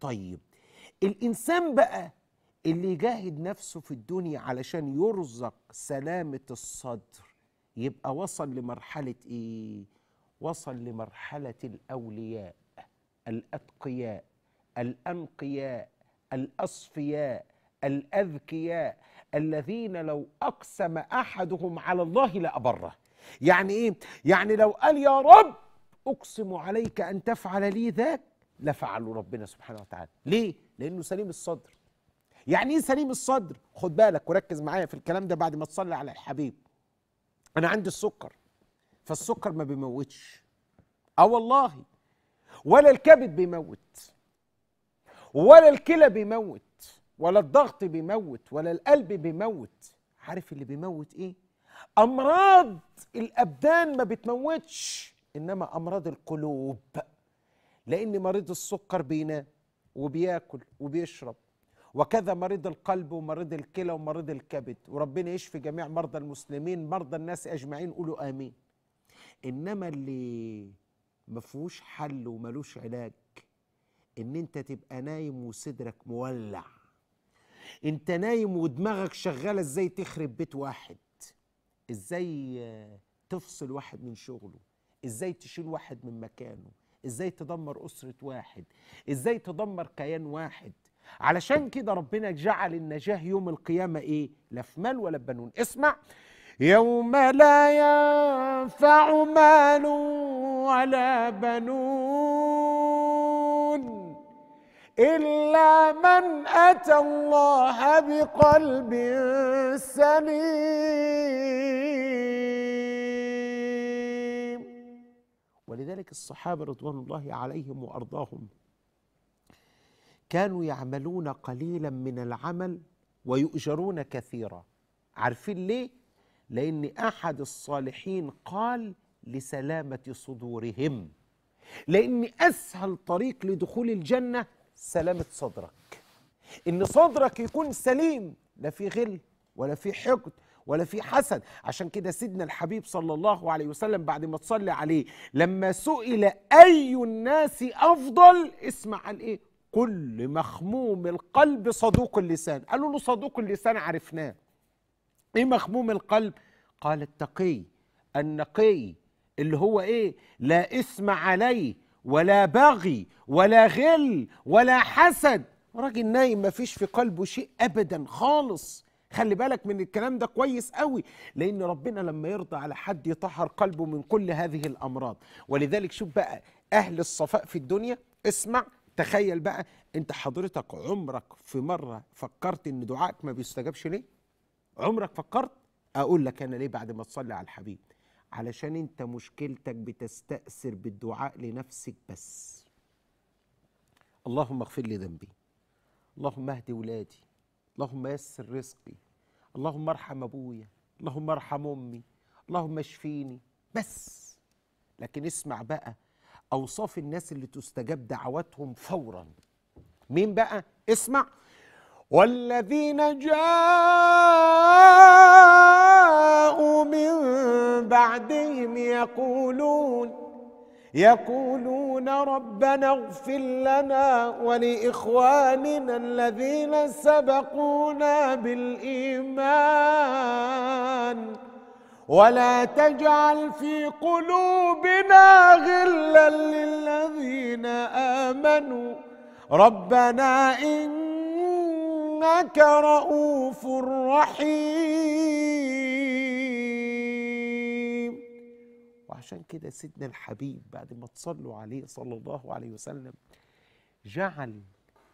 طيب الإنسان بقى اللي يجاهد نفسه في الدنيا علشان يرزق سلامة الصدر يبقى وصل لمرحلة إيه؟ وصل لمرحلة الأولياء الأتقياء الأنقياء الأصفياء الأذكياء الذين لو أقسم أحدهم على الله لأبره يعني إيه؟ يعني لو قال يا رب أقسم عليك أن تفعل لي ذاك لفعله ربنا سبحانه وتعالى ليه لانه سليم الصدر يعني ايه سليم الصدر خد بالك وركز معايا في الكلام ده بعد ما تصلي على الحبيب انا عندي السكر فالسكر ما بيموتش اه والله ولا الكبد بيموت ولا الكلى بيموت ولا الضغط بيموت ولا القلب بيموت عارف اللي بيموت ايه امراض الابدان ما بتموتش انما امراض القلوب لأن مريض السكر بينام وبياكل وبيشرب وكذا مريض القلب ومريض الكلى ومريض الكبد وربنا يشفي جميع مرضى المسلمين مرضى الناس أجمعين قولوا آمين إنما اللي مفهوش حل وملوش علاج إن أنت تبقى نايم وصدرك مولع أنت نايم ودماغك شغالة إزاي تخرب بيت واحد إزاي تفصل واحد من شغله إزاي تشيل واحد من مكانه ازاي تدمر اسره واحد ازاي تدمر كيان واحد علشان كده ربنا جعل النجاه يوم القيامه ايه لا في مال ولا بنون اسمع يوم لا ينفع مال ولا بنون إلا من أتى الله بقلب سليم ولذلك الصحابة رضوان الله عليهم وأرضاهم كانوا يعملون قليلا من العمل ويؤجرون كثيرا عارفين ليه؟ لأن أحد الصالحين قال لسلامة صدورهم لأن أسهل طريق لدخول الجنة سلامة صدرك إن صدرك يكون سليم لا في غل ولا في حقد ولا في حسد عشان كده سيدنا الحبيب صلى الله عليه وسلم بعد ما تصلي عليه لما سئل أي الناس أفضل اسمع عن إيه كل مخموم القلب صدوق اللسان قالوا له صدوق اللسان عرفناه إيه مخموم القلب قال التقي النقي اللي هو إيه لا إثم عليه ولا بغي ولا غل ولا حسد راجل نايم ما فيش في قلبه شيء ابدا خالص خلي بالك من الكلام ده كويس قوي لان ربنا لما يرضى على حد يطهر قلبه من كل هذه الامراض ولذلك شوف بقى اهل الصفاء في الدنيا اسمع تخيل بقى انت حضرتك عمرك في مره فكرت ان دعائك ما بيستجابش ليه عمرك فكرت اقول لك انا ليه بعد ما تصلي على الحبيب علشان انت مشكلتك بتستأثر بالدعاء لنفسك بس اللهم اغفر لي ذنبي اللهم اهدي ولادي اللهم يسر رزقي اللهم ارحم أبويا اللهم ارحم أمي اللهم اشفيني بس لكن اسمع بقى أوصاف الناس اللي تستجاب دعواتهم فورا مين بقى اسمع والذين جاءوا من بعدهم يقولون يقولون ربنا اغفر لنا ولإخواننا الذين سبقونا بالإيمان ولا تجعل في قلوبنا غلا للذين آمنوا ربنا إنك رؤوف رحيم عشان كده سيدنا الحبيب بعد ما تصلوا عليه صلى الله عليه وسلم جعل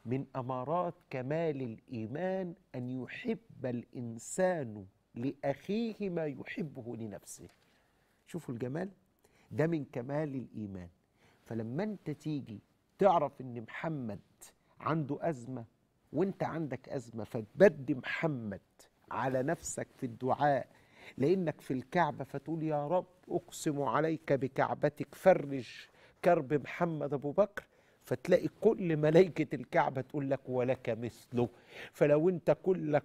من امارات كمال الايمان ان يحب الانسان لاخيه ما يحبه لنفسه شوفوا الجمال ده من كمال الايمان فلما انت تيجي تعرف ان محمد عنده ازمه وانت عندك ازمه فتبدي محمد على نفسك في الدعاء لأنك في الكعبة فتقول يا رب أقسم عليك بكعبتك فرج كرب محمد أبو بكر فتلاقي كل ملائكة الكعبة تقول لك ولك مثله فلو أنت كلك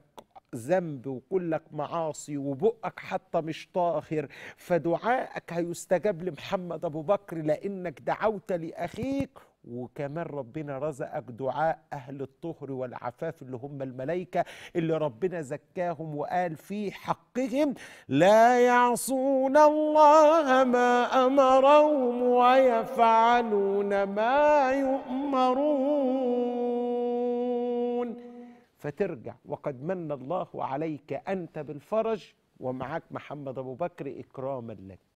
ذنب وكلك معاصي وبقك حتى مش طاهر فدعائك هيستجاب لمحمد أبو بكر لأنك دعوت لأخيك وكمان ربنا رزقك دعاء أهل الطهر والعفاف اللي هم الملائكة اللي ربنا زكاهم وقال في حقهم لا يعصون الله ما أمرهم ويفعلون ما يؤمرون فترجع وقد من الله عليك أنت بالفرج ومعك محمد أبو بكر إكراما لك